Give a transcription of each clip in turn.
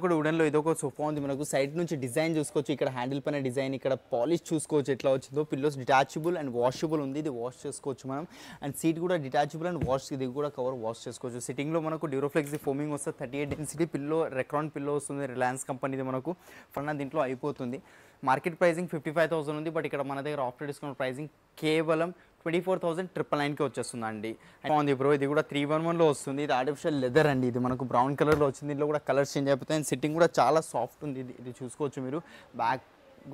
ఒకటి ఉడన్లో ఇదొక సోఫా ఉంది మనకు సైడ్ నుంచి డిజైన్ చూసుకోవచ్చు ఇక్కడ హ్యాండిల్ పైన డిజైన్ ఇక్కడ పాలిష్ చూసుకోవచ్చు ఎట్లా వచ్చిందో పిల్లోస్ డిటాచబుల్ అండ్ వాషబుల్ ఉంది ఇది వాష్ చేసుకోవచ్చు మనం అండ్ సీట్ కూడా డిటాచబుల్ అండ్ వాష్ ఇది కూడా కవర్ వాష్ చేసుకోవచ్చు సిట్టింగ్లో మనకు డ్యూరోఫ్లెక్స్ ఫోమింగ్ వస్తే thirty eight density pillow Recron pillow వస్తుంది రిలయన్స్ కంపెనీది మనకు ఫన్న దీంట్లో అయిపోతుంది market pricing fifty five thousand ఉంది బట్ ఇక్కడ మన దగ్గర ఆఫ్టర్ డిస్కౌంట్ ప్రైసింగ్ కేవలం ట్వంటీ ఫోర్ థౌసండ్ ట్రిపుల్ నైన్కి వచ్చేస్తుంది అండి బాగుంది బ్రో ఇది కూడా త్రీ వన్ వన్లో వస్తుంది ఇది ఆర్టిఫిషియల్ లెదర్ అండి ఇది మనకు బ్రౌన్ కలర్లో వచ్చింది దీంట్లో కూడా కలర్ చేంజ్ అయిపోతాయి అండ్ సిట్టింగ్ కూడా చాలా సాఫ్ట్ ఉంది ఇది ఇది చూసుకోవచ్చు మీరు బ్యాక్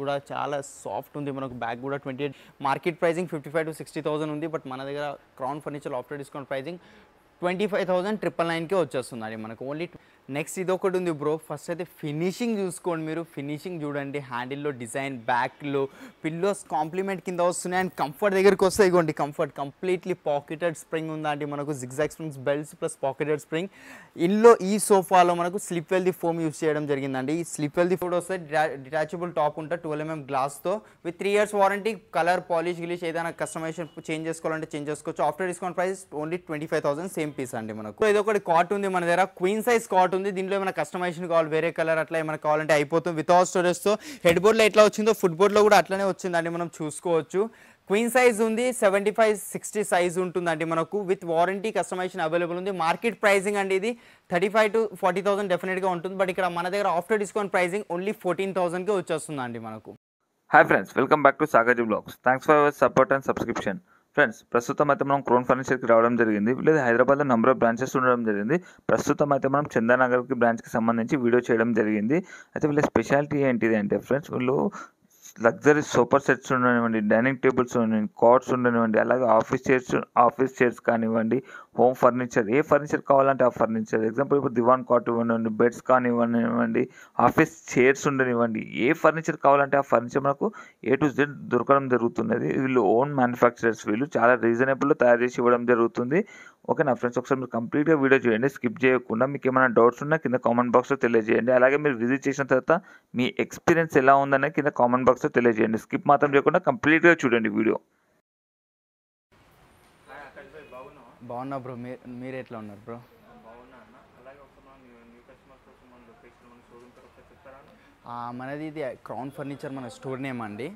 కూడా చాలా సాఫ్ట్ ఉంది మనకు బ్యాగ్ కూడా twenty eight market pricing fifty five to sixty thousand ఉంది బట్ మన దగ్గర Crown Furniture after discount pricing twenty five thousand triple నైన్కే వచ్చేస్తుంది అండి మనకు ఓన్లీ నెక్స్ట్ ఇది ఒకటి ఉంది బ్రో ఫస్ట్ అయితే ఫినిషింగ్ చూసుకోండి మీరు ఫినిషింగ్ చూడండి హ్యాండిల్లో డిజైన్ బ్యాక్లో పిల్లోస్ కాంప్లిమెంట్ కింద వస్తున్నాయి అండ్ కంఫర్ట్ దగ్గరికి వస్తాయి ఇగోండి కంఫర్ట్ కంప్లీట్లీ పాకెటెడ్ స్ప్రింగ్ ఉందండి మనకు zigzag springs belts plus pocketed spring ఇల్లో ఈ సోఫాలో మనకు స్లిప్ వెల్ది ఫోమ్ యూస్ చేయడం జరిగిందండి ఈ స్లిప్ వెల్ది ఫోమ్ వస్తే డిటాచబుల్ టాప్ ఉంటుంది ట్వెల్వ్ ఎంఎం గ్లాస్తో with three years warranty colour polish గిలిష్ ఏదైనా కస్టమైజేషన్ చేంజ్ చేసుకోవాలంటే చేంజ్ చేసుకోవచ్చు after discount price only twenty five thousand same piece అండి మనకు ఇది ఒకటి కాట్ ఉంది మన దగ్గర క్వీన్ సైజ్ కాట్ ఉంటుంది దీంట్లో ఏమైనా కస్టమైజేషన్ కావాలి వేరే కలర్ అట్లా ఏమైనా కావాలంటే అయిపోతుంది వితౌట్ స్టోరేజ్తో హెడ్ బోర్డ్లో ఎట్లా వచ్చిందో ఫుట్ బోర్డ్లో కూడా అట్లనే వచ్చిందండి మనం చూసుకోవచ్చు క్వీన్ సైజ్ ఉంది సెవెంటీ ఫైవ్ సిక్స్టీ సైజ్ ఉంటుందండి మనకు విత్ వారంటీ కస్టమైజేషన్ అవైలబుల్ ఉంది మార్కెట్ ప్రైసింగ్ అండి ఇది thirty five to forty thousand డెఫినెట్గా ఉంటుంది బట్ ఇక్కడ మన దగ్గర after discount pricing only fourteen థౌసండ్కి వచ్చేస్తుందండి మనకు hi friends welcome back to Sagar blogs thanks for support and subscription friends ప్రస్తుతం అయితే మనం క్రోన్ ఫర్నిచర్కి రావడం జరిగింది లేదా హైదరాబాద్లో నెంబర్ ఆఫ్ బ్రాంచెస్ ఉండడం జరిగింది ప్రస్తుతం అయితే మనం చందానగర్కి బ్రాంచ్కి సంబంధించి వీడియో చేయడం జరిగింది అయితే వీళ్ళ స్పెషాలిటీ ఏంటిది అంటే ఫ్రెండ్స్ వీళ్ళు లగ్జరీ సోఫా సెట్స్ ఉండనివ్వండి డైనింగ్ టేబుల్స్ ఉండనివ్వండి కార్డ్స్ ఉండనివ్వండి అలాగే ఆఫీస్ చైర్స్ ఆఫీస్ చైర్స్ కానివ్వండి హోమ్ ఫర్నిచర్ ఏ ఫర్నిచర్ కావాలంటే ఆ ఫర్నిచర్ ఎగ్జాంపుల్ ఇప్పుడు దివాన్ కాట్ ఇవ్వనివ్వండి బెడ్స్ కానివ్వనివ్వండి ఆఫీస్ చైర్స్ ఉండనివ్వండి ఏ ఫర్నిచర్ కావాలంటే ఆ ఫర్నిచర్ మనకు ఏ టు జెడ్ దొరకడం జరుగుతున్నది వీళ్ళు ఓన్ మ్యానుఫ్యాక్చరర్స్ వీళ్ళు చాలా రీజనబుల్లో తయారు చేసి ఇవ్వడం జరుగుతుంది ఓకేనా ఫ్రెండ్స్ ఒకసారి మీరు కంప్లీట్గా వీడియో చేయండి స్కిప్ చేయకుండా మీకు ఏమైనా డౌట్స్ ఉన్నా కింద కామెంట్ బాక్స్లో తెలియజేయండి అలాగే మీరు విజిట్ చేసిన తర్వాత మీ ఎక్స్పీరియన్స్ ఎలా ఉందనే కింద కామెంట్ బాక్స్లో తెలియజేయండి స్కిప్ మాత్రం చేయకుండా కంప్లీట్గా చూడండి వీడియో బాగున్నా బ్రో మీరు మీరు ఎట్లా ఉన్నారు బ్రో మనది ఇది క్రౌన్ ఫర్నిచర్ మన స్టోర్ నేమ్ అండి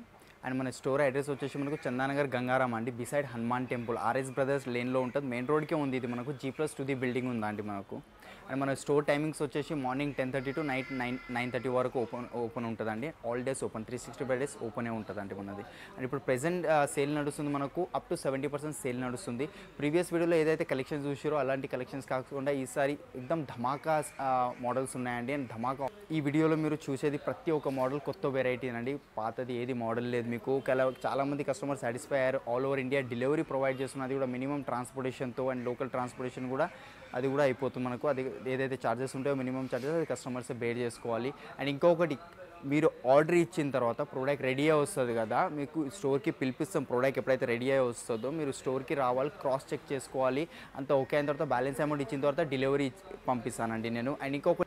అండ్ మన స్టోర్ అడ్రస్ వచ్చేసి మనకు చందానగర్ గంగారాం అండి beside Hanuman temple RS Brothers లేన్లో ఉంటుంది మెయిన్ రోడ్కే ఉంది ఇది మనకు జీ ప్లస్ టు ది బిల్డింగ్ ఉందండి మనకు అండ్ మన స్టోర్ టైమింగ్స్ వచ్చేసి morning ten thirty to night nine nine thirty వరకు ఓపెన్ ఓపెన్ ఉంటుందండి all days open three sixty five days ఓపెనే ఉంటుందండి మనది అండ్ ఇప్పుడు ప్రెసెంట్ సేల్ నడుస్తుంది మనకు up to seventy percent sale నడుస్తుంది ప్రీవియస్ వీడియోలో ఏదైతే కలెక్షన్స్ చూసారో అలాంటి కలెక్షన్స్ కాకుండా ఈసారి ఎక్దమ్ ధమాకా మోడల్స్ ఉన్నాయండి అండ్ ధమాకా ఈ వీడియోలో మీరు చూసేది ప్రతి ఒక్క మోడల్ కొత్త వెరైటీ అండి పాతది ఏది మోడల్ లేదు మీకు చాలామంది కస్టమర్ సాటిస్ఫై అయ్యారు all over India delivery provide చేస్తున్నది కూడా మినిమం ట్రాన్స్పోర్టేషన్తో అండ్ లోకల్ ట్రాన్స్పోర్టేషన్ కూడా అది కూడా అయిపోతుంది మనకు అది ఏదైతే ఛార్జెస్ ఉంటాయో మినిమం ఛార్జెస్ అది కస్టమర్స్ బేర్ చేసుకోవాలి అండ్ ఇంకొకటి మీరు ఆర్డర్ ఇచ్చిన తర్వాత ప్రోడక్ట్ రెడీ అయి వస్తుంది కదా మీకు స్టోర్కి పిలిపిస్తాం ప్రోడక్ట్ ఎప్పుడైతే రెడీ అయి వస్తుందో మీరు స్టోర్కి రావాలి క్రాస్ చెక్ చేసుకోవాలి అంత ఓకే అయిన తర్వాత బ్యాలెన్స్ అమౌంట్ ఇచ్చిన తర్వాత డెలివరీ పంపిస్తానండి నేను అండ్ ఇంకొక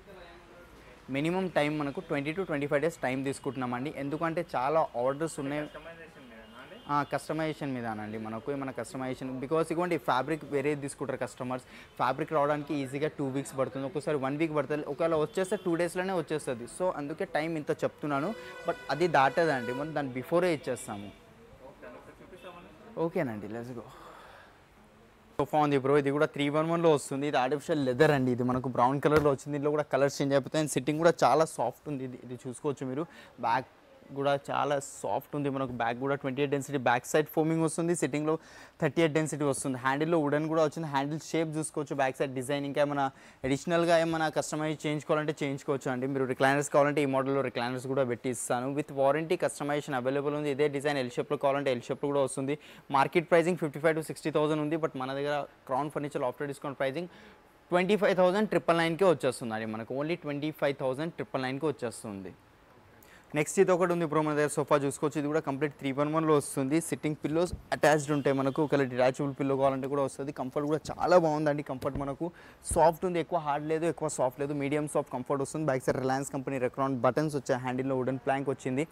మినిమం టైం మనకు twenty to twenty five days time తీసుకుంటున్నామండి ఎందుకంటే చాలా ఆర్డర్స్ ఉన్నాయి కస్టమైజేషన్ మీద అనండి మనకు ఏమైనా కస్టమైజేషన్ బికాస్ ఇవ్వండి ఫ్యాబ్రిక్ వేరే తీసుకుంటారు కస్టమర్స్ ఫ్యాబ్రిక్ రావడానికి ఈజీగా టూ వీక్స్ పడుతుంది ఒకసారి వన్ వీక్ పడుతుంది ఒకవేళ వచ్చేస్తే టూ డేస్లోనే వచ్చేస్తుంది సో అందుకే టైం ఇంత చెప్తున్నాను బట్ అది దాటదండి మనం దాన్ని బిఫోరే ఇచ్చేస్తాము ఓకేనండి లెట్స్ గో సోఫా ఉంది బ్రో ఇది కూడా త్రీ వన్ వన్లో వస్తుంది ఇది ఆర్టిఫిషియల్ లెదర్ అండి ఇది మనకు బ్రౌన్ కలర్లో వచ్చింది దీంట్లో కూడా కలర్ చేంజ్ అయిపోతాయి అండ్ సిట్టింగ్ కూడా చాలా సాఫ్ట్ ఉంది ఇది ఇది చూసుకోవచ్చు మీరు బ్యాక్ కూడా చాలా సాఫ్ట్ ఉంది మనకు బ్యాక్ కూడా twenty eight density back side foaming వస్తుంది సిట్టింగ్లో థర్టీ ఎయిట్ డెన్సిటీ వస్తుంది హ్యాండిల్లో వుడెన్ కూడా వచ్చింది హ్యాండిల్ షేప్ చూసుకోవచ్చు బ్యాక్ సైడ్ డిజైన్ ఇంకా ఏమైనా అడిషనల్గా ఏమైనా కస్టమైజ్ చేయించుకోవాలంటే చేయించుకోవచ్చు అండి మీరు రిక్లైనర్స్ కావాలంటే ఈ మోడల్లో రిక్లైనర్స్ కూడా పెట్టి ఇస్తాను విత్ వారంటీ కస్టమైజేషన్ అవైలబుల్ ఉంది ఇదే డిజైన్ ఎల్ షేప్లో కావాలంటే ఎల్ షేప్ కూడా వస్తుంది market pricing fifty five to sixty thousand ఉంది బట్ మన దగ్గర Crown Furniture after discount pricing twenty five thousand triple నైన్కే వచ్చేస్తుంది మనకు only twenty five thousand triple నైన్కి వచ్చేస్తుంది నెక్స్ట్ ఇది ఒకటి ఉంది బ్రో మన దగ్గర సోఫా చూసుకోవచ్చు ఇది కూడా కంప్లీట్ త్రీ వన్ వన్లో వస్తుంది సిట్టింగ్ పిల్లోస్ అటాచ్డ్ ఉంటాయి మనకు ఒకవేళ డిటాచబుల్ పిల్లో కావాలంటే కూడా వస్తుంది కంఫర్ట్ కూడా చాలా బాగుందండి కంఫర్ట్ మనకు సాఫ్ట్ ఉంది ఎక్కువ హార్డ్ లేదు ఎక్కువ సాఫ్ట్ లేదు మీడియం సాఫ్ట్ కంఫర్ట్ వస్తుంది back side Reliance company Recron buttons వచ్చాయి హ్యాండిల్లో వుడెన్ ప్లాంక్ వచ్చింది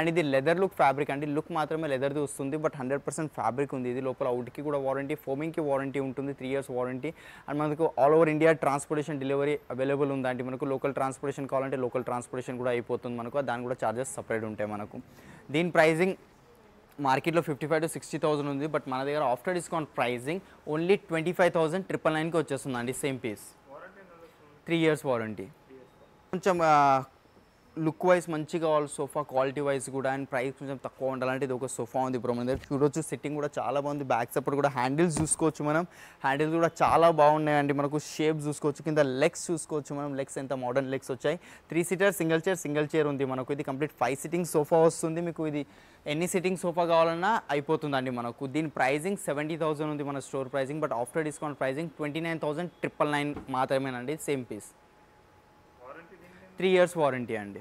అండ్ ఇది లెదర్ లుక్ ఫ్యాబ్రిక్ అండి లుక్ మాత్రమే లెదర్ది వస్తుంది బట్ హండ్రెడ్ పర్సెంట్ ఫ్యాబ్రిక్ ఉంది ఇది లోపల అవుట్కి కూడా వారంటీ ఫోమింగ్కి వారంటీ ఉంటుంది త్రీ ఇయర్స్ వారంటీ అండ్ మనకు all over India transportation delivery available ఉందండి మనకు లోకల్ ట్రాన్స్పోర్టేషన్ కావాలంటే లోకల్ ట్రాన్స్పోర్టేషన్ కూడా అయిపోతుంది మనకు దాని కూడా ఛార్జెస్ సపరేట్ ఉంటాయి మనకు దీని ప్రైజింగ్ మార్కెట్లో fifty five to sixty thousand ఉంది బట్ మన దగ్గర after discount pricing only twenty five thousand triple నైన్కి వచ్చేస్తుందండి same piece three years warranty కొంచెం లుక్ వైజ్ మంచిగా కావాలి సోఫా క్వాలిటీ వైజ్ కూడా అండ్ ప్రైస్ కొంచెం తక్కువ ఉండాలంటే ఇది ఒక సోఫా ఉంది ఇప్పుడు మన దగ్గర చూడొచ్చు సెట్టింగ్ కూడా చాలా బాగుంది బ్యాక్ సపోర్ట్ కూడా హ్యాండిల్స్ చూసుకోవచ్చు మనం హ్యాండిల్స్ కూడా చాలా బాగున్నాయండి మనకు షేప్ చూసుకోవచ్చు కింద లెగ్స్ చూసుకోవచ్చు మనం లెగ్స్ ఎంత మోడర్న్ లెగ్స్ వచ్చాయి three seater single chair single chair ఉంది మనకు ఇది కంప్లీట్ ఫైవ్ సిట్టింగ్ సోఫా వస్తుంది మీకు ఇది ఎన్ని సిట్టింగ్ సోఫా కావాలన్నా అయిపోతుందండి మనకు దీని ప్రైజింగ్ సెవెంటీ థౌసండ్ ఉంది మన store pricing but after discount pricing twenty nine thousand triple nine మాత్రమేనండి same piece three years warranty అండి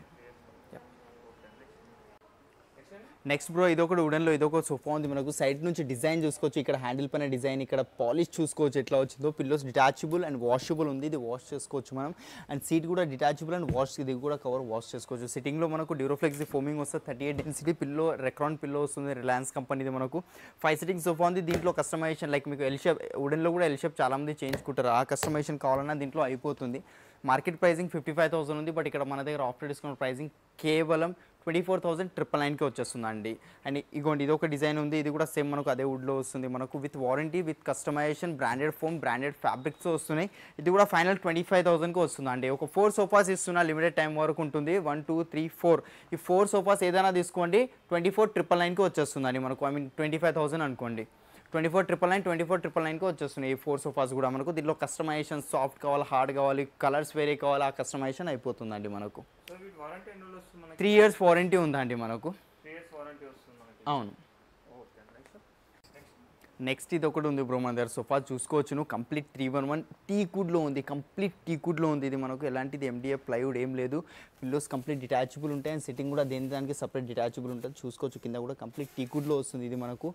నెక్స్ట్ బ్రో ఇది ఉడెన్లో ఉడన్లో ఒక సోఫా ఉంది మనకు సైడ్ నుంచి డిజైన్ చూసుకోవచ్చు ఇక్కడ హ్యాండిల్ పైన డిజైన్ ఇక్కడ పాలిష్ చూసుకోవచ్చు ఎట్లా వచ్చిందో పిల్లోస్ డిటాచబుల్ అండ్ వాషబుల్ ఉంది ఇది వాష్ చేసుకోవచ్చు మనం అండ్ సీట్ కూడా డిటాచబుల్ అండ్ వాష్ ఇది కూడా కవర్ వాష్ చేసుకోవచ్చు సిట్టింగ్లో మనకు డ్యూరోఫ్లెక్స్ ఫోమింగ్ వస్తుంది thirty eight density pillow Recron pillow వస్తుంది రిలయన్స్ కంపెనీది మనకు ఫైవ్ సిట్టింగ్ సోఫా ఉంది దీంట్లో కస్టమైజేషన్ లైక్ మీకు ఎల్షేప్ ఉడన్లో కూడా ఎల్షేప్ చాలామంది చేయించుకుంటారు ఆ కస్టమైజేషన్ కావాలన్నా దీంట్లో అయిపోతుంది market pricing fifty five thousand ఉంది బట్ ఇక్కడ మన దగ్గర ఆఫ్టర్ డిస్కౌంట్ ప్రైసింగ్ కేవలం ట్వంటీ ఫోర్ థౌసండ్ ట్రిపుల్ నైన్కి వచ్చేస్తుందండి అండ్ ఇగోండి ఇది ఒక డిజైన్ ఉంది ఇది కూడా సేమ్ మనకు అదే వుడ్లో వస్తుంది మనకు with warranty with customisation branded foam branded fabrics వస్తున్నాయి ఇది కూడా ఫైనల్ ట్వంటీ ఫైవ్ థౌసండ్కి వస్తుందండి ఒక ఫోర్ సోఫాస్ ఇస్తున్నా లిమిటెడ్ టైం వరకు ఉంటుంది వన్ టూ త్రీ ఫోర్ ఈ ఫోర్ సోఫాస్ ఏదైనా తీసుకోండి ట్వంటీ ఫోర్ ట్రిపుల్ నైన్కి వచ్చేస్తుందండి మనకు I mean twenty five thousand అనుకోండి twenty four triple nine twenty four triple నైన్కి వచ్చేస్తున్నాయి ఈ ఫోర్ సోఫాస్ కూడా మనకు దీంట్లో కస్టమైజేషన్ సాఫ్ట్ కావాలి హార్డ్ కావాలి కలర్స్ వేరే కావాలి ఆ కస్టమైజేషన్ అయిపోతుందండి మనకు త్రీ ఇయర్స్ వారంటీ ఉందండి మనకు అవును నెక్స్ట్ ఇది ఒకటి ఉంది బ్రో మన దగ్గర సోఫా చూసుకోవచ్చు నువ్వు కంప్లీట్ త్రీ వన్ వన్ టీ కుడ్లో ఉంది కంప్లీట్ టీ కుడ్లో ఉంది ఇది మనకు ఎలాంటిది ఎండిఏ ప్లైవుడ్ ఏం లేదు పిల్లోస్ కంప్లీట్ డిటాచబుల్ ఉంటాయి అండ్ సిట్టింగ్ కూడా దేని దానికి సపరేట్ డిటాచబుల్ ఉంటుంది చూసుకోవచ్చు కింద కూడా కంప్లీట్ టీకుడ్లో వస్తుంది ఇది మనకు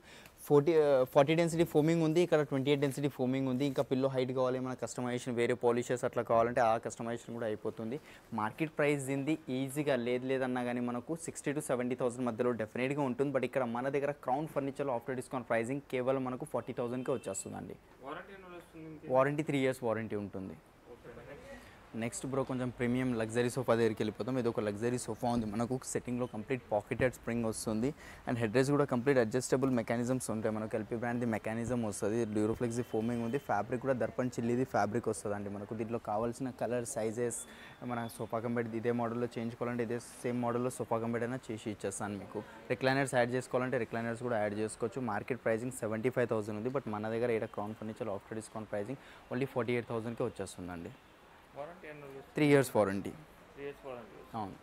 ఫోర్టీ ఫార్టీ డెన్సిటీ ఫోమింగ్ ఉంది ఇక్కడ ట్వంటీ ఎయిట్ డెన్సిటీ ఫోమింగ్ ఉంది ఇంకా పిల్లో హైట్ కావాలి మన కస్టమైజేషన్ వేరే పాలిషర్స్ అట్లా కావాలంటే ఆ కస్టమైజేషన్ కూడా అయిపోతుంది మార్కెట్ ప్రైస్ దీనిది ఈజీగా లేదు లేదన్నా కానీ మనకు సిక్స్టీ టు సెవెంటీ థౌసండ్ మధ్యలో డెఫినెట్గా ఉంటుంది బట్ ఇక్కడ మన దగ్గర క్రౌన్ ఫర్నిచర్లో ఆఫ్టర్ డిస్కౌంట్ ప్రైసింగ్ కేవలం మనకు ఫార్టీ థౌసండ్కే వచ్చేస్తుందండి వారంటీ త్రీ ఇయర్స్ వారంటీ ఉంటుంది నెక్స్ట్ బ్రో కొంచెం ప్రీమియం లగ్జరీ సోఫా దగ్గరికి వెళ్ళిపోతాం ఇది ఒక లగ్జరీ సోఫా ఉంది మనకు సెట్టింగ్లో కంప్లీట్ పాకెటెడ్ స్ప్రింగ్ వస్తుంది అండ్ హెడ్ రేస్ కూడా కంప్లీట్ అడ్జస్టబుల్ మెకానిజమ్స్ ఉంటాయి మనకు ఎల్పీ బ్రాండ్ది మెకానిజం వస్తుంది డ్యూరోఫ్లెక్స్ ఫోమింగ్ ఉంది ఫ్యాబ్రిక్ కూడా దర్పణ చిల్లిది ఫ్యాబ్రిక్ వస్తుంది మనకు దీంట్లో కావాల్సిన కలర్ సైజెస్ మన సోఫా కంబెడ్ ఇదే మోడల్లో చేయించుకోవాలంటే ఇదే సేమ్ మోడల్లో సోఫా కంపెనీ అయినా చేసి ఇచ్చేస్తాను మీకు రిక్లైనర్స్ యాడ్ చేసుకోవాలంటే రిక్లైనర్స్ కూడా యాడ్ చేసుకోవచ్చు market pricing seventy five thousand ఉంది బట్ మన దగ్గర ఏడా Crown Furniture after discount pricing only forty eight థౌసండ్కి వచ్చేస్తుందండి త్రీ ఇయర్స్ వారంటీ అవును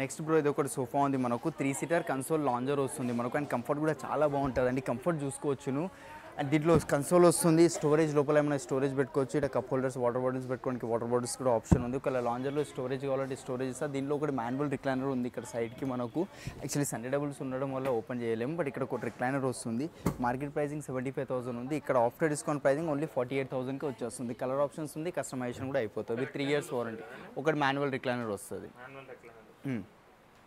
నెక్స్ట్ బ్రో ఇది ఒకటి సోఫా ఉంది మనకు త్రీ సీటర్ కన్సోల్ లాంజర్ వస్తుంది మనకు అండ్ కంఫర్ట్ కూడా చాలా బాగుంటుంది అండి కంఫర్ట్ చూసుకోవచ్చును అండ్ దీంట్లో కన్సోల్ వస్తుంది స్టోరేజ్ లోపల ఏమైనా స్టోరేజ్ పెట్టుకోవచ్చు ఇక్కడ కప్ హోల్డర్స్ వాటర్ బాటిల్స్ పెట్టుకోవడానికి వాటర్ బాటిల్స్ కూడా ఆప్షన్ ఉంది ఒకవేళ లాంజర్లో స్టోరేజ్ కావాలంటే స్టోరేజ్ ఇస్తా దీనిలో ఒకటి మాన్యువల్ రిక్లైనర్ ఉంది ఇక్కడ సైడ్కి మనకు యాక్చువల్లీ సండే డబుల్స్ ఉండడం వల్ల ఓపెన్ చేయలేము బట్ ఇక్కడ ఒక రిక్లైనర్ వస్తుంది market pricing seventy five thousand ఉంది ఇక్కడ after discount pricing only forty eight థౌసండ్కి వచ్చేస్తుంది కలర్ ఆప్షన్స్ ఉంది కస్టమైజేషన్ కూడా అయిపోతుంది త్రీ ఇయర్స్ వారంటీ ఒకటి మాన్యువల్ రిక్లైనర్ వస్తుంది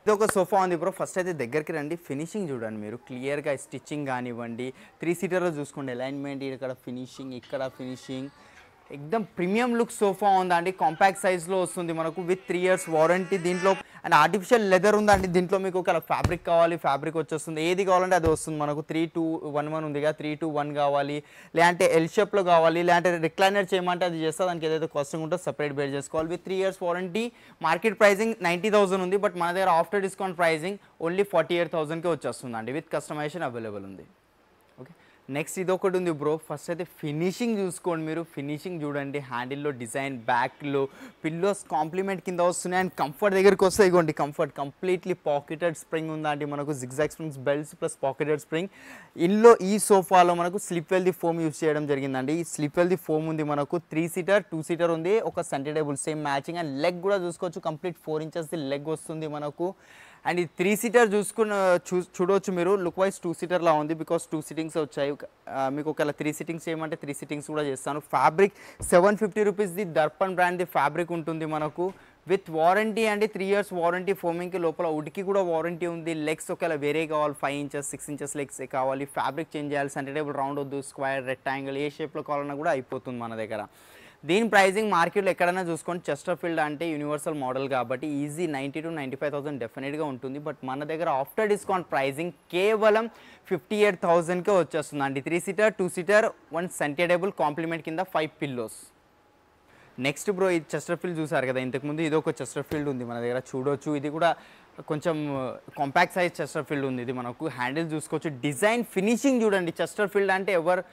ఇది ఒక సోఫా ఉంది బ్రో ఫస్ట్ అయితే దగ్గరికి రండి ఫినిషింగ్ చూడండి మీరు క్లియర్గా స్టిచ్చింగ్ కానివ్వండి త్రీ సీటర్లో చూసుకోండి అలైన్మెంట్ ఇక్కడ ఫినిషింగ్ ఇక్కడ ఫినిషింగ్ ఎక్దమ్ ప్రీమియం లుక్ సోఫా ఉందండి కాంపాక్ట్ సైజ్లో వస్తుంది మనకు విత్ త్రీ ఇయర్స్ వారంటీ దీంట్లో అండ్ ఆర్టిఫిషియల్ లెదర్ ఉందండి దీంట్లో మీకు ఒక ఫ్యాబ్రిక్ కావాలి ఫ్యాబ్రిక్ వచ్చేస్తుంది ఏది కావాలంటే అది వస్తుంది మనకు త్రీ టూ వన్ వన్ ఉంది కదా త్రీ టూ వన్ కావాలి లేదంటే ఎల్ షేప్లో కావాలి లేదంటే రిక్లైనర్ చేయమంటే అది చేస్తే దానికి ఏదైతే కాస్టింగ్ ఉంటుందో సపరేట్ బేర్ చేసుకోవాలి with three years warranty market pricing ninety thousand ఉంది బట్ మన దగ్గర after discount pricing only forty eight థౌసండ్కి వచ్చేస్తుంది అండి విత్ కస్టమైజేషన్ అవైలబుల్ ఉంది నెక్స్ట్ ఇది ఒకటి ఉంది బ్రో ఫస్ట్ అయితే ఫినిషింగ్ చూసుకోండి మీరు ఫినిషింగ్ చూడండి హ్యాండిల్లో డిజైన్ బ్యాక్లో పిల్లోస్ కాంప్లిమెంట్ కింద వస్తున్నాయి అండ్ కంఫర్ట్ దగ్గరికి వస్తాయి ఇగోండి కంఫర్ట్ కంప్లీట్లీ పాకెటెడ్ స్ప్రింగ్ ఉందండి మనకు zigzag springs belts plus pocketed spring ఇందులో ఈ సోఫాలో మనకు స్లిప్ వెల్ది ఫోమ్ యూజ్ చేయడం జరిగిందండి ఈ స్లిప్ వెల్ది ఫోమ్ ఉంది మనకు త్రీ సీటర్ టూ సీటర్ ఉంది ఒక centre table same matching and leg కూడా చూసుకోవచ్చు కంప్లీట్ ఫోర్ ఇంచెస్ది లెగ్ వస్తుంది మనకు అండ్ ఈ త్రీ సీటర్ చూసుకున్న చూ చూడవచ్చు మీరు లుక్ వైజ్ టూ సీటర్లా ఉంది బికాస్ టూ సిట్టింగ్స్ వచ్చాయి మీకు ఒకవేళ త్రీ సిట్టింగ్స్ చేయమంటే త్రీ సిట్టింగ్స్ కూడా చేస్తాను ఫ్యాబ్రిక్ సెవెన్ ఫిఫ్టీ రూపీస్ది దర్పణ్ బ్రాండ్ది ఫ్యాబ్రిక్ ఉంటుంది మనకు విత్ వారంటీ అండి త్రీ ఇయర్స్ వారంటీ ఫోమింగ్కి లోపల ఉడికి కూడా వారంటీ ఉంది లెగ్స్ ఒకవేళ వేరే కావాలి five inches six inches legs కావాలి ఫ్యాబ్రిక్ చేంజ్ చేయాలి సెంటర్ టేబుల్ రౌండ్ వద్దు స్క్వేర్ రెక్టాంగిల్ ఏ షేప్లో కావాలన్నా కూడా అయిపోతుంది మన దగ్గర దీని ప్రైజింగ్ మార్కెట్లో ఎక్కడైనా చూసుకోండి చెస్టర్ఫీల్డ్ అంటే యూనివర్సల్ మోడల్ కాబట్టి easy ninety to ninety five thousand డెఫినెట్గా ఉంటుంది బట్ మన దగ్గర ఆఫ్టర్ డిస్కౌంట్ ప్రైజింగ్ కేవలం ఫిఫ్టీ ఎయిట్ థౌజండ్కే అండి three seater two seater one centre table compliment కింద ఫైవ్ పిల్లోస్ నెక్స్ట్ బ్రో ఇది చెస్టర్ఫీల్డ్ చూసారు కదా ఇంతకుముందు ఇది ఒక చెస్టర్ఫీల్డ్ ఉంది మన దగ్గర చూడొచ్చు ఇది కూడా కొంచెం కాంపాక్ట్ సైజ్ చెస్టర్ఫీల్డ్ ఉంది ఇది మనకు హ్యాండిల్ చూసుకోవచ్చు డిజైన్ ఫినిషింగ్ చూడండి చెస్టర్ఫీల్డ్ అంటే ఎవరు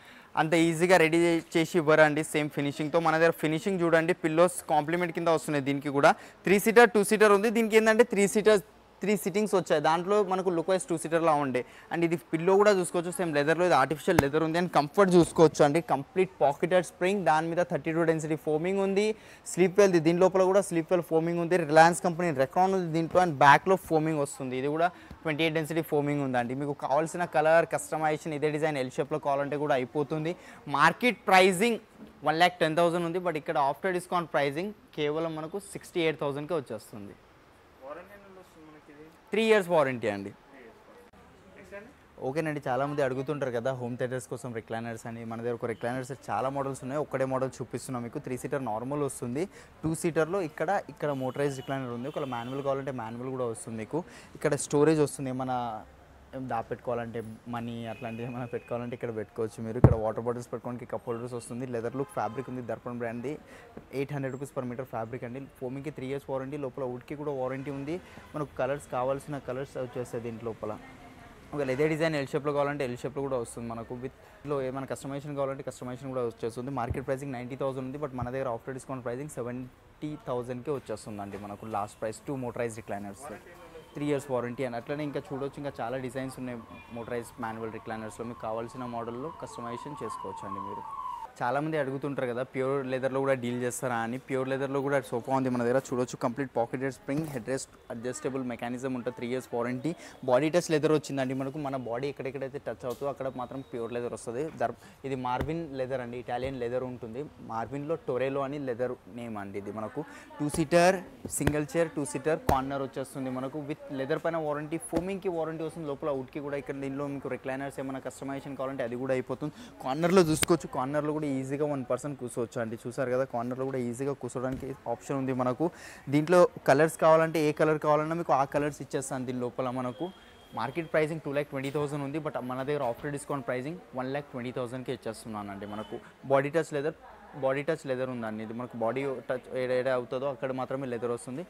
అంత ఈజీగా రెడీ చేసి ఇవ్వరండి సేమ్ ఫినిషింగ్తో మన దగ్గర ఫినిషింగ్ చూడండి పిల్లోస్ కాంప్లిమెంట్ కింద వస్తున్నాయి దీనికి కూడా త్రీ సీటర్ టూ సీటర్ ఉంది దీనికి ఏంటంటే త్రీ సీటర్ త్రీ సిట్టింగ్స్ వచ్చాయి దాంట్లో మనకు లుక్ వైజ్ టూ సీటర్లా ఉండే అండ్ ఇది పిల్లో కూడా చూసుకోవచ్చు సేమ్ లెదర్లో ఇది ఆర్టిఫిషియల్ లెదర్ ఉంది అండ్ కంఫర్ట్ చూసుకోవచ్చు అండి కంప్లీట్ పాకెటెడ్ స్ప్రింగ్ దాని మీద థర్టీ టూ డెన్సిటీ ఫోమింగ్ ఉంది స్లీప్ వెల్ది దీని లోపల కూడా స్లీప్ వెల్ ఫోమింగ్ ఉంది రిలయన్స్ కంపెనీ రెకార్డ్ ఉంది దీంట్లో అండ్ బ్యాక్లో ఫోమింగ్ వస్తుంది ఇది కూడా ట్వంటీ ఎయిట్ డెన్సిటీ ఫోమింగ్ ఉందండి మీకు కావాల్సిన కలర్ కస్టమైజేషన్ ఇదే డిజైన్ ఎల్ షేప్లో కావాలంటే కూడా అయిపోతుంది market pricing one lakh ten thousand ఉంది బట్ ఇక్కడ ఆఫ్టర్ డిస్కౌంట్ ప్రైజింగ్ కేవలం మనకు సిక్స్టీ ఎయిట్ థౌసండ్కే వచ్చేస్తుంది త్రీ ఇయర్స్ వారంటీ అండి ఓకేనండి చాలామంది అడుగుతుంటారు కదా హోమ్ థియేటర్స్ కోసం రిక్లైనర్స్ అని మన దగ్గర ఒక రిక్లైనర్స్ చాలా మోడల్స్ ఉన్నాయి ఒక్కడే మోడల్ చూపిస్తున్నాం మీకు త్రీ సీటర్ నార్మల్ వస్తుంది టూ సీటర్లో ఇక్కడ ఇక్కడ మోటరైజ్ రిక్లైనర్ ఉంది ఒకవేళ మాన్యువల్ కావాలంటే మాన్యువల్ కూడా వస్తుంది మీకు ఇక్కడ స్టోరేజ్ వస్తుంది దా దాపెట్టుకోవాలంటే మనీ అట్లాంటివి ఏమైనా పెట్టుకోవాలంటే ఇక్కడ పెట్టుకోవచ్చు మీరు ఇక్కడ వాటర్ బాటిల్స్ పెట్టుకోవడానికి కప్ హోల్డర్స్ వస్తుంది లెదర్ లుక్ ఫ్యాబ్రిక్ ఉంది దర్పణ బ్రాండ్ది eight hundred rupees per metre fabric అండి ఫోమింగ్కి త్రీ ఇయర్స్ వారంటీ లోపల వుడ్కి కూడా వారంటీ ఉంది మనకు కలర్స్ కావాల్సిన కలర్స్ వచ్చేస్తాయి దీంట్లోపల ఒకవేళ ఇదే డిజైన్ ఎల్ షేప్లో కావాలంటే ఎల్ షేప్లో కూడా వస్తుంది మనకు విత్లో ఏమైనా కస్టమైజేషన్ కావాలంటే కస్టమైజేషన్ కూడా వచ్చేస్తుంది మార్కెట్ ప్రైసింగ్ నైంటీ థౌసండ్ ఉంది బట్ మన దగ్గర ఆఫ్టర్ డిస్కౌంట్ ప్రైసింగ్ సెవెంటీ థౌసండ్కే వచ్చేస్తుందండి మనకు last price two motorise recliners three years warranty అని అట్లనే ఇంకా చూడొచ్చు ఇంకా చాలా డిజైన్స్ ఉన్నాయి మోటరైజ్ మాన్యువల్ రిక్లైనర్స్లో మీకు కావాల్సిన మోడల్లో కస్టమైజేషన్ చేసుకోవచ్చు అండి మీరు చాలామంది అడుగుతుంటారు కదా ప్యూర్ లెదర్లో కూడా డీల్ చేస్తారా అని ప్యూర్ లెదర్లో కూడా సోఫా ఉంది మన దగ్గర చూడొచ్చు complete pocketed spring head rest adjustable mechanism ఉంటుంది three years warranty body touch leather వచ్చిందండి మనకు మన బాడీ ఎక్కడెక్కడైతే టచ్ అవుతుందో అక్కడ మాత్రం ప్యూర్ లెదర్ వస్తుంది ఇది మార్విన్ లెదర్ అండి ఇటాలియన్ లెదర్ ఉంటుంది మార్విన్లో టొరేలో అని లెదర్ నేమ్ అండి ఇది మనకు two seater single chair two seater corner వచ్చేస్తుంది మనకు విత్ లెదర్ పైన వారంటీ ఫోమింగ్కి వారంటీ వస్తుంది లోపల అవుట్కి కూడా ఇక్కడ దీనిలో మీకు రిక్లైనర్స్ ఏమైనా కస్టమైజేషన్ కావాలంటే అది కూడా అయిపోతుంది కార్నర్లో చూసుకోవచ్చు కార్నర్లో కూడా కూడా ఈజీగా వన్ పర్సన్ కూర్చోవచ్చు అండి చూసారు కదా కార్నర్లో కూడా ఈజీగా కూర్చోడానికి ఆప్షన్ ఉంది మనకు దీంట్లో కలర్స్ కావాలంటే ఏ కలర్ కావాలన్నా మీకు ఆ కలర్స్ ఇచ్చేస్తాను దీని లోపల మనకు market pricing two lakh twenty thousand ఉంది బట్ మన దగ్గర after discount pricing one lakh twenty థౌసండ్కి ఇచ్చేస్తున్నానండి మనకు body touch leather body touch leather ఉందండి ఇది మనకు బాడీ టచ్ ఏడ అవుతుందో అక్కడ మాత్రమే లెదర్ వస్తుంది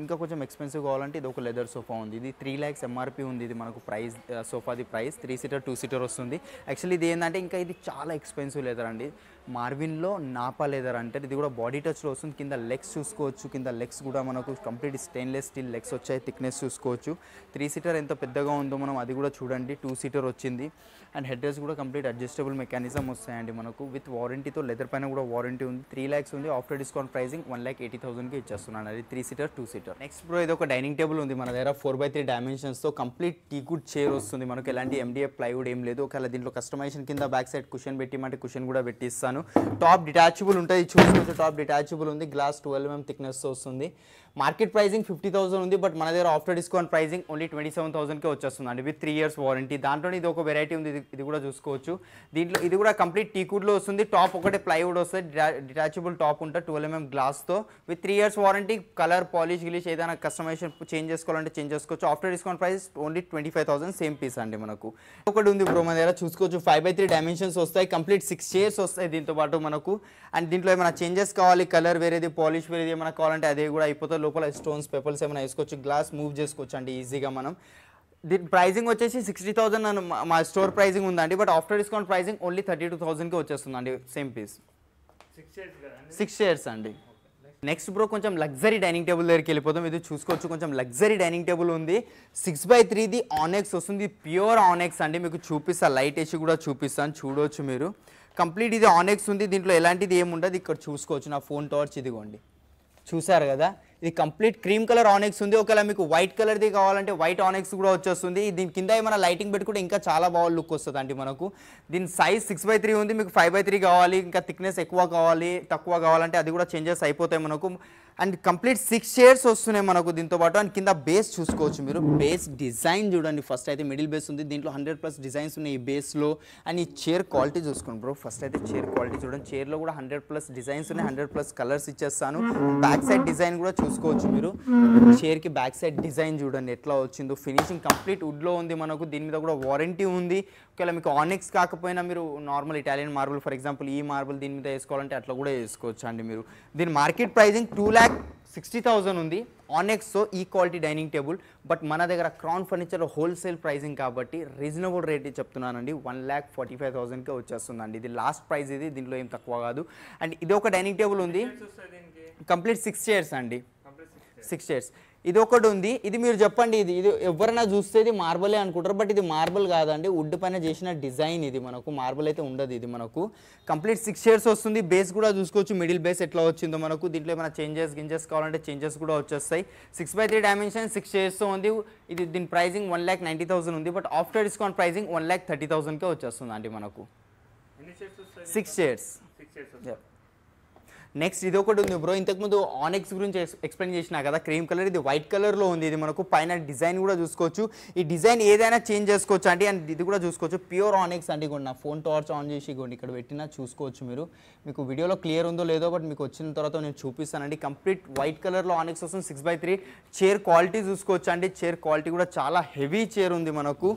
ఇంకా కొంచెం ఎక్స్పెన్సివ్ కావాలంటే ఇది ఒక లెదర్ సోఫా ఉంది ఇది త్రీ ల్యాక్స్ ఎంఆర్పీ ఉంది ఇది మనకు ప్రైస్ సోఫాది price three seater two seater వస్తుంది యాక్చువల్లీ ఇది ఏంటంటే ఇంకా ఇది చాలా ఎక్స్పెన్సివ్ లెదర్ అండి మార్విన్లో నాపా లెదర్ అంటే ఇది కూడా బాడీ టచ్లో వస్తుంది కింద లెగ్స్ చూసుకోవచ్చు కింద లెగ్స్ కూడా మనకు కంప్లీట్ స్టెయిన్లెస్ స్టీల్ లెగ్స్ వచ్చాయి థిక్నెస్ చూసుకోవచ్చు త్రీ సీటర్ ఎంత పెద్దగా ఉందో మనం అది కూడా చూడండి టూ సీటర్ వచ్చింది అండ్ హెడ్ రెస్ట్ కూడా కంప్లీట్ అడ్జస్టబుల్ మెకానిజం వస్తాయండి మనకు విత్ వారంటీతో లెదర్ పైన కూడా వారంటీ ఉంది త్రీ ల్యాక్స్ ఉంది after discount pricing one lakh eighty థౌసండ్కి ఇచ్చేస్తున్నాను అది three seater two seater seater next bro ఇది ఒక డైనింగ్ టేబుల్ ఉంది మన దగ్గర ఫోర్ బై త్రీ డైమెన్షన్స్తో కంప్లీట్ టీకుడ్ చైర్ వస్తుంది మనకు ఎలాంటి ఎండిఎఫ్ ప్లైవుడ్ ఏం లేదు ఒకవేళ దీంట్లో కస్టమైజేషన్ కింద బ్యాక్ సైడ్ కుషన్ పెట్టి మంటే కుషన్ కూడా పెట్టిస్తాను టాప్ డిటాచబుల్ ఉంటుంది చూసుకోవచ్చు టాప్ డిటాచబుల్ ఉంది గ్లాస్ ట్వెల్వ్ ఎం థిక్నెస్తో వస్తుంది మార్కెట్ ప్రైసింగ్ ఫిఫ్టీ థౌసండ్ ఉంది బట్ మన దగ్గర after discount pricing only twenty seven థౌసండ్కే వచ్చేస్తుంది అండి విత్ త్రీ ఇయర్స్ వారంటీ దాంట్లో ఇది ఒక వెరైటీ ఉంది ఇది కూడా చూసుకోవచ్చు దీంట్లో ఇది కూడా కంప్లీట్ టీకూడ్లో వస్తుంది టాప్ ఒకటే ప్లైవుడ్ వస్తుంది డిటాచబుల్ టాప్ ఉంటుంది ట్వెల్వ్ ఎంఎం గ్లాస్తో with three years warranty colour polish English ఏదైనా కస్టమైజేషన్ చేంజ్ చేసుకోవాలంటే చేంజ్ చేసుకోవచ్చు after discount price only twenty five thousand same piece అండి మనకు ఒకటి ఉంది బ్రో మన దగ్గర చూసుకోవచ్చు ఫైవ్ బై త్రీ డైమెన్షన్స్ వస్తాయి కంప్లీట్ సిక్స్ చైర్స్ వస్తాయి దీంతో పాటు మనకు అండ్ దీంట్లో ఏమైనా చేంజెస్ కావాలి కలర్ వేరేది పాలిష్ వేరేది ఏమైనా కావాలంటే అదే కూడా అయిపోతుంది లోపల స్టోన్స్ పేపర్స్ ఏమైనా వేసుకోవచ్చు గ్లాస్ మూవ్ చేసుకోవచ్చు అండి ఈజీగా మనం దీని ప్రైజింగ్ వచ్చేసి సిక్స్టీ థౌసండ్ మా స్టోర్ ప్రైజింగ్ ఉందండి but after discount pricing only thirty two థౌసండ్కి వచ్చేస్తుందండి సేమ్ పీస్ సిక్స్ షేర్స్ అండి నెక్స్ట్ బ్రో కొంచెం లగ్జరీ డైనింగ్ టేబుల్ దగ్గరికి వెళ్ళిపోతాం ఇది చూసుకోవచ్చు కొంచెం లగ్జరీ డైనింగ్ టేబుల్ ఉంది సిక్స్ బై త్రీది ఆనెక్స్ వస్తుంది ప్యూర్ ఆనెక్స్ అండి మీకు చూపిస్తాను లైట్ వేసి కూడా చూపిస్తాను చూడవచ్చు మీరు కంప్లీట్ ఇది ఆనెక్స్ ఉంది దీంట్లో ఎలాంటిది ఏముండదు ఇక్కడ చూసుకోవచ్చు నా ఫోన్ టార్చ్ ఇదిగోండి చూసారు కదా ఇది కంప్లీట్ క్రీమ్ కలర్ ఆనెక్స్ ఉంది ఒకవేళ మీకు వైట్ కలర్ది కావాలంటే వైట్ ఆనెక్స్ కూడా వచ్చేస్తుంది దీని కింద ఏమైనా లైటింగ్ పెట్టుకుంటే ఇంకా చాలా బాగా లుక్ అండి మనకు దీని సైజ్ సిక్స్ బై త్రీ ఉంది మీకు ఫైవ్ బై త్రీ కావాలి ఇంకా థిక్నెస్ ఎక్కువ కావాలి తక్కువ కావాలంటే అది కూడా చేంజెస్ అయిపోతాయి మనకు అండ్ కంప్లీట్ సిక్స్ షేర్స్ వస్తున్నాయి మనకు దీంతో పాటు అండ్ కింద బేస్ చూసుకోవచ్చు మీరు బేస్ డిజైన్ చూడండి ఫస్ట్ అయితే మిడిల్ బేస్ ఉంది దీంట్లో హండ్రెడ్ ప్లస్ డిజైన్స్ ఉన్నాయి ఈ బేస్లో అండ్ ఈ చైర్ క్వాలిటీ చూసుకోండి బ్రో ఫస్ట్ అయితే చైర్ క్వాలిటీ చూడండి చైర్లో కూడా హండ్రెడ్ ప్లస్ డిజైన్స్ ఉన్నాయి హండ్రెడ్ ప్లస్ కలర్స్ ఇచ్చేస్తాను బ్యాక్ సైడ్ డిజైన్ కూడా చూసుకోవచ్చు మీరు చైర్కి బ్యాక్ సైడ్ డిజైన్ చూడండి ఎట్లా వచ్చిందో ఫినిషింగ్ కంప్లీట్ వుడ్లో ఉంది మనకు దీని మీద కూడా వారంటీ ఉంది ఒకవేళ మీకు ఆనిక్స్ కాకపోయినా మీరు normal Italian marble for example ఈ మార్బుల్ దీని మీద వేసుకోవాలంటే అట్లా కూడా వేసుకోవచ్చు అండి మీరు దీని market pricing two lakh sixty thousand ఉంది ఆనెక్స్తో ఈ క్వాలిటీ డైనింగ్ టేబుల్ బట్ మన దగ్గర క్రౌన్ ఫర్నిచర్ హోల్సేల్ ప్రైజింగ్ కాబట్టి రీజనబుల్ రేట్ చెప్తున్నానండి వన్ ల్యాక్ ఫార్టీ ఫైవ్ థౌసండ్కే వచ్చేస్తుందండి ఇది లాస్ట్ ప్రైజ్ ఇది దీంట్లో ఏం తక్కువ కాదు అండ్ ఇది ఒక డైనింగ్ టేబుల్ ఉంది కంప్లీట్ సిక్స్ చైర్స్ అండి సిక్స్ చైర్స్ ఇది ఒకటి ఉంది ఇది మీరు చెప్పండి ఇది ఇది ఎవరైనా చూస్తే ఇది మార్బలే అనుకుంటారు బట్ ఇది మార్బల్ కాదండి వుడ్ పైన చేసిన డిజైన్ ఇది మనకు మార్బల్ అయితే ఉండదు ఇది మనకు కంప్లీట్ సిక్స్ షేర్స్ వస్తుంది బేస్ కూడా చూసుకోవచ్చు మిడిల్ బేస్ ఎట్లా వచ్చిందో మనకు దీంట్లో ఏమైనా చేంజెస్ గింజెస్ కావాలంటే చేంజెస్ కూడా వచ్చేస్తాయి six by three dimension six షేర్స్తో ఉంది ఇది దీని pricing one lakh ninety thousand ఉంది but after discount pricing one lakh thirty థౌసండ్కే వచ్చేస్తుంది అండి మనకు సిక్స్ షేర్స్ నెక్స్ట్ ఇది ఒకటి ఉంది బ్రో ఇంతకుముందు ఆనెక్స్ గురించి ఎక్స్ప్లెయిన్ చేసినా కదా క్రీమ్ కలర్ ఇది వైట్ కలర్లో ఉంది ఇది మనకు పైన డిజైన్ కూడా చూసుకోవచ్చు ఈ డిజైన్ ఏదైనా చేంజ్ చేసుకోవచ్చు అండి అండ్ ఇది కూడా చూసుకోవచ్చు ప్యూర్ ఆనెక్స్ అండి కూడా నా ఫోన్ టార్చ్ ఆన్ చేసి ఇగోండి ఇక్కడ పెట్టినా చూసుకోవచ్చు మీరు మీకు వీడియోలో క్లియర్ ఉందో లేదో బట్ మీకు వచ్చిన తర్వాత నేను చూపిస్తానండి కంప్లీట్ వైట్ కలర్లో ఆనెక్స్ వస్తుంది six by three chair quality చూసుకోవచ్చు అండి చైర్ క్వాలిటీ కూడా చాలా హెవీ చైర్ ఉంది మనకు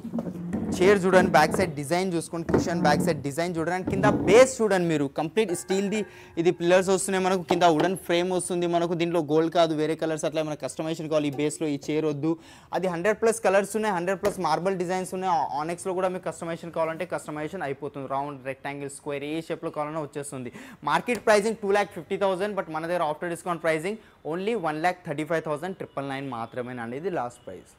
చైర్ చూడండి బ్యాక్ సైడ్ డిజైన్ చూసుకోండి కుషన్ బ్యాక్ సైడ్ డిజైన్ చూడండి కింద బేస్ చూడండి మీరు కంప్లీట్ స్టీల్ది ఇది పిల్లర్స్ వస్తున్నాయి మనకు కింద వుడన్ ఫ్రేమ్ వస్తుంది మనకు దీంట్లో గోల్డ్ కాదు వేరే కలర్స్ అట్లా ఏమైనా కస్టమైజేషన్ కావాలి ఈ బేస్లో ఈ చైర్ వద్దు అది హండ్రెడ్ ప్లస్ కలర్స్ ఉన్నాయి హండ్రెడ్ ప్లస్ మార్బల్ డిజైన్స్ ఉన్నాయి ఆనెక్స్లో కూడా మీకు కస్టమైజేషన్ కావాలంటే కస్టమైజేషన్ అయిపోతుంది రౌండ్ రెక్టాంగిల్ స్క్వేర్ ఏ షేప్లో కావాలన్నా వచ్చేస్తుంది market pricing two lakh fifty thousand but మన దగ్గర after discount pricing only one lakh thirty five thousand triple nine మాత్రమేనండి ఇది లాస్ట్ ప్రైస్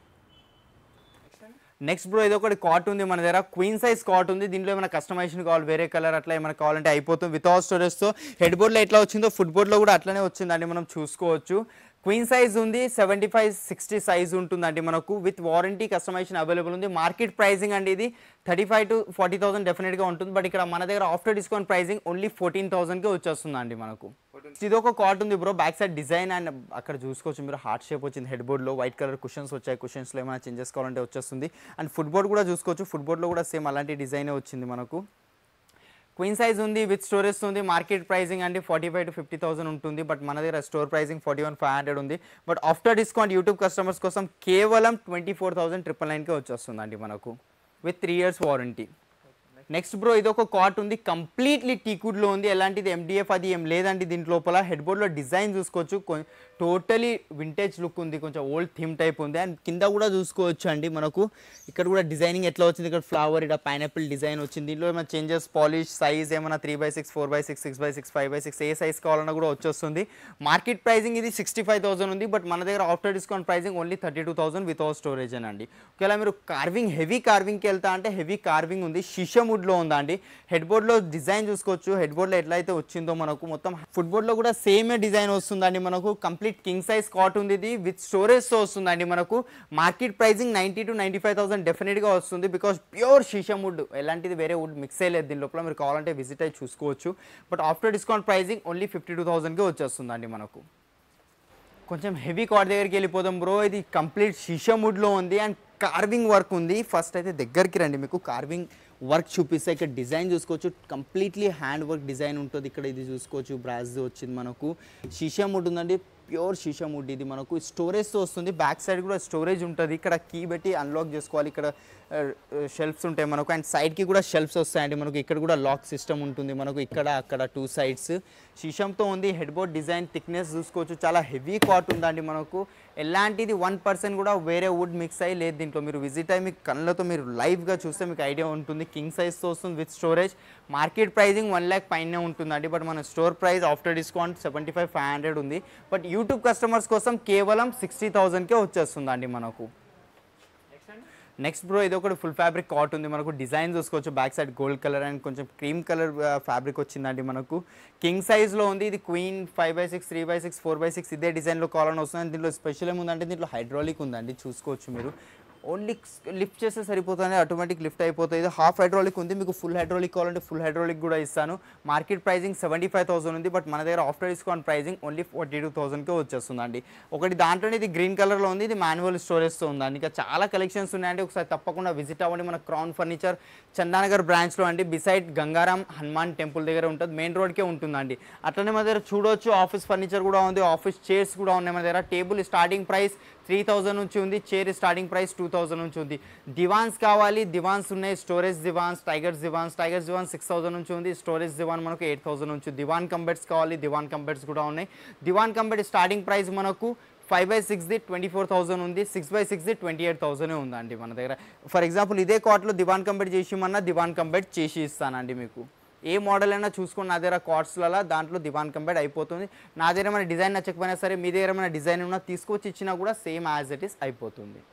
నెక్స్ట్ బ్రో ఏదో ఒకటి కాట్ ఉంది మన దగ్గర క్వీన్ సైజ్ కాట్ ఉంది దీంట్లో ఏమైనా కస్టమైజేషన్ కావాలి వేరే కలర్ అట్లా ఏమైనా కావాలంటే అయిపోతుంది వితౌట్ స్టోరేజ్తో హెడ్ బోర్డ్లో ఎట్లా వచ్చిందో ఫుట్ బోర్డ్లో కూడా అట్లనే వచ్చిందండి మనం చూసుకోవచ్చు క్వీన్ సైజ్ ఉంది సెవెంటీ ఫైవ్ సిక్స్టీ సైజ్ ఉంటుందండి మనకు విత్ వారంటీ కస్టమైజేషన్ అవైలబుల్ ఉంది మార్కెట్ ప్రైజింగ్ అండి ఇది thirty five to forty thousand డెఫినెట్గా ఉంటుంది బట్ ఇక్కడ మన దగ్గర after discount pricing only fourteen థౌసండ్కి వచ్చేస్తుందండి మనకు ఇది ఒక కార్ట్ ఉంది bro back side design and అక్కడ చూసుకోవచ్చు మీరు హార్ట్ షేప్ వచ్చింది హెడ్ బోర్డ్లో వైట్ కలర్ కుషన్స్ వచ్చాయి క్వశ్చన్స్లో ఏమైనా చేంజెస్ కావాలంటే వచ్చేస్తుంది అండ్ ఫుట్బోర్డ్ కూడా చూసుకోవచ్చు ఫుట్బోర్డ్లో కూడా సేమ్ అలాంటి డిజైనే వచ్చింది మనకు క్వీన్ సైజ్ ఉంది విత్ స్టోరేజ్ ఉంది మార్కెట్ ప్రైసింగ్ అంటే forty five to fifty thousand ఉంటుంది బట్ మన దగ్గర store pricing forty one five hundred ఉంది but after discount YouTube customers కోసం కేవలం ట్వంటీ ఫోర్ థౌసండ్ ట్రిపుల్ నైన్కే వచ్చేస్తుందండి మనకు with three years warranty next bro ఇది ఒక కాట్ ఉంది కంప్లీట్లీ టీకుడ్లో ఉంది ఎలాంటిది ఎండిఎఫ్ అది ఏం లేదండి దీంట్ లోపల హెడ్ బోర్డ్లో డిజైన్ చూసుకోవచ్చు టోటలీ వింటేజ్ లుక్ ఉంది కొంచెం ఓల్డ్ థీమ్ టైప్ ఉంది అండ్ కింద కూడా చూసుకోవచ్చు అండి మనకు ఇక్కడ కూడా డిజైనింగ్ ఎట్లా వచ్చింది ఇక్కడ ఫ్లవర్ ఇక్కడ పైనాపిల్ డిజైన్ వచ్చింది దీంట్లో ఏమైనా చేంజెస్ పాలిష్ సైజ్ ఏమైనా three by six four by six six by six five by six ఏ సైజ్ కావాలన్నా కూడా వచ్చేస్తుంది మార్కెట్ ప్రైసింగ్ ఇది సిక్స్టీ ఫైవ్ థౌసండ్ ఉంది బట్ మన దగ్గర after discount pricing only thirty two thousand without storage అండి ఒకవేళ మీరు కార్వింగ్ హెవీ కార్వింగ్కి వెళ్తా అంటే హెవీ కార్వింగ్ ఉంది శిషము లో ఉందా అండి హెడ్ బోర్డ్లో డిజైన్ చూసుకోవచ్చు హెడ్ బోర్డ్లో ఎట్లయితే వచ్చిందో మనకు మొత్తం ఫుట్బోర్డ్లో కూడా సేమ్ డిజైన్ వస్తుందండి మనకు కంప్లీట్ కింగ్ సైజ్ కాట్ ఉంది ఇది విత్ స్టోరేజ్తో వస్తుందండి మనకు market pricing ninety to ninety five thousand డెఫినెట్గా వస్తుంది బికాస్ ప్యూర్ షీషం వుడ్ ఎలాంటిది వేరే వుడ్ మిక్స్ అయ్యలేదు దీని లోపల మీరు కావాలంటే విజిట్ అయ్యి చూసుకోవచ్చు but after discount pricing only fifty two థౌసండ్కే వచ్చేస్తుందండి మనకు కొంచెం హెవీ కార్డ్ దగ్గరికి వెళ్ళిపోదాం బ్రో ఇది కంప్లీట్ షీషం వుడ్లో ఉంది అండ్ కార్వింగ్ వర్క్ ఉంది ఫస్ట్ అయితే దగ్గరికి రండి మీకు కార్వింగ్ వర్క్ చూపిస్తే ఇక్కడ డిజైన్ చూసుకోవచ్చు కంప్లీట్లీ హ్యాండ్ వర్క్ డిజైన్ ఉంటుంది ఇక్కడ ఇది చూసుకోవచ్చు బ్రాస్ వచ్చింది మనకు షీషం ఉంటుందండి ప్యూర్ షీషం వుడ్ ఇది మనకు స్టోరేజ్తో వస్తుంది బ్యాక్ సైడ్ కూడా స్టోరేజ్ ఉంటుంది ఇక్కడ కీ పెట్టి అన్లాక్ చేసుకోవాలి ఇక్కడ షెల్ఫ్స్ ఉంటాయి మనకు అండ్ సైడ్కి కూడా షెల్ఫ్స్ వస్తాయండి మనకు ఇక్కడ కూడా లాక్ సిస్టమ్ ఉంటుంది మనకు ఇక్కడ అక్కడ టూ సైడ్స్ షీషంతో ఉంది హెడ్ బోర్డ్ డిజైన్ థిక్నెస్ చూసుకోవచ్చు చాలా హెవీ కాట్ ఉందండి మనకు ఎలాంటిది వన్ పర్సెంట్ కూడా వేరే వుడ్ మిక్స్ అయ్యి లేదు దీంట్లో మీరు విజిట్ అయ్యి మీకు కళ్ళతో మీరు లైవ్గా చూస్తే మీకు ఐడియా ఉంటుంది కింగ్ సైజ్తో వస్తుంది with storage market pricing one lakh పైనే ఉంటుందండి బట్ మన store price after discount seventy five hundred ఉంది బట్ యూట్యూబ్ కస్టమర్స్ కోసం కేవలం సిక్స్టీ థౌజండ్కే వచ్చేస్తుందండి మనకు నెక్స్ట్ బ్రో ఇది ఒకటి ఫుల్ ఫ్యాబ్రిక్ కాట్ ఉంది మనకు డిజైన్ చూసుకోవచ్చు back side gold colour and కొంచెం క్రీమ్ కలర్ ఫ్యాబ్రిక్ వచ్చిందండి మనకు కింగ్ సైజ్లో ఉంది ఇది queen five by six three by six four by six ఇదే డిజైన్లో కాలర్ వస్తుంది దీంట్లో స్పెషల్ ఏముందంటే దీంట్లో హైడ్రాలిక్ ఉందండి చూసుకోవచ్చు మీరు ఓన్లీ లిఫ్ట్ చేస్తే సరిపోతుంది ఆటోమేటిక్ లిఫ్ట్ అయిపోతుంది హాఫ్ హైడ్రాలిక్ ఉంది మీకు ఫుల్ హైడ్రాలిక్ కావాలంటే ఫుల్ హైడ్రాలిక్ కూడా ఇస్తాను market pricing seventy five thousand ఉంది బట్ మన దగ్గర after discount pricing only forty two థౌసండ్కే వచ్చేస్తుందండి ఒకటి దాంట్లోనే ఇది గ్రీన్ కలర్లో ఉంది ఇది మాన్యువల్ స్టోరేజ్తో అండి ఇంకా చాలా కలెక్షన్స్ ఉన్నాయండి ఒకసారి తప్పకుండా విజిట్ అవ్వండి మన క్రౌన్ ఫర్నిచర్ చందానగర్ బ్రాంచ్లో అండి బిసైడ్ గంగారాం హనుమాన్ టెంపుల్ దగ్గర ఉంటుంది మెయిన్ రోడ్కే ఉంటుందండి అట్లనే మన దగ్గర చూడవచ్చు ఆఫీస్ ఫర్నిచర్ కూడా ఉంది ఆఫీస్ చైర్స్ కూడా ఉన్నాయి మన దగ్గర table starting price three thousand నుంచి ఉంది chair starting price two thousand నుంచి ఉంది దివాన్స్ కావాలి దివాన్స్ ఉన్నాయి storage divans tigers divans tigers divan six thousand నుంచి ఉంది స్టోరేజ్ దివాన్ మనకు ఎయిట్ థౌసండ్ నుంచి దివాన్ కంబెట్స్ కావాలి దివాన్ కంబెట్స్ కూడా ఉన్నాయి దివాన్ కంబెట్ స్టార్టింగ్ ప్రైస్ మనకు ఫైవ్ బై సిక్స్ది ట్వంటీ ఫోర్ థౌసండ్ ఉంది సిక్స్ బై సిక్స్ది ట్వంటీ ఎయిట్ థౌసండ్ ఉందండి మన దగ్గర ఫర్ ఎగ్జాంపుల్ ఇదే కోట్లో దివాన్ కంబెట్ చేసి మన దివాన్ కంబెట్ చేసి ఇస్తానండి మీకు ఏ మోడల్ అయినా చూసుకోండి నా దగ్గర కార్డ్స్లలో దాంట్లో దివాన్ కంపేర్ అయిపోతుంది నా దగ్గర ఏమైనా డిజైన్ నచ్చకపోయినా సరే మీ దగ్గర ఏమైనా డిజైన్ ఉన్నా తీసుకొచ్చి ఇచ్చినా కూడా సేమ్ యాజ్ ఇట్ ఈస్ అయిపోతుంది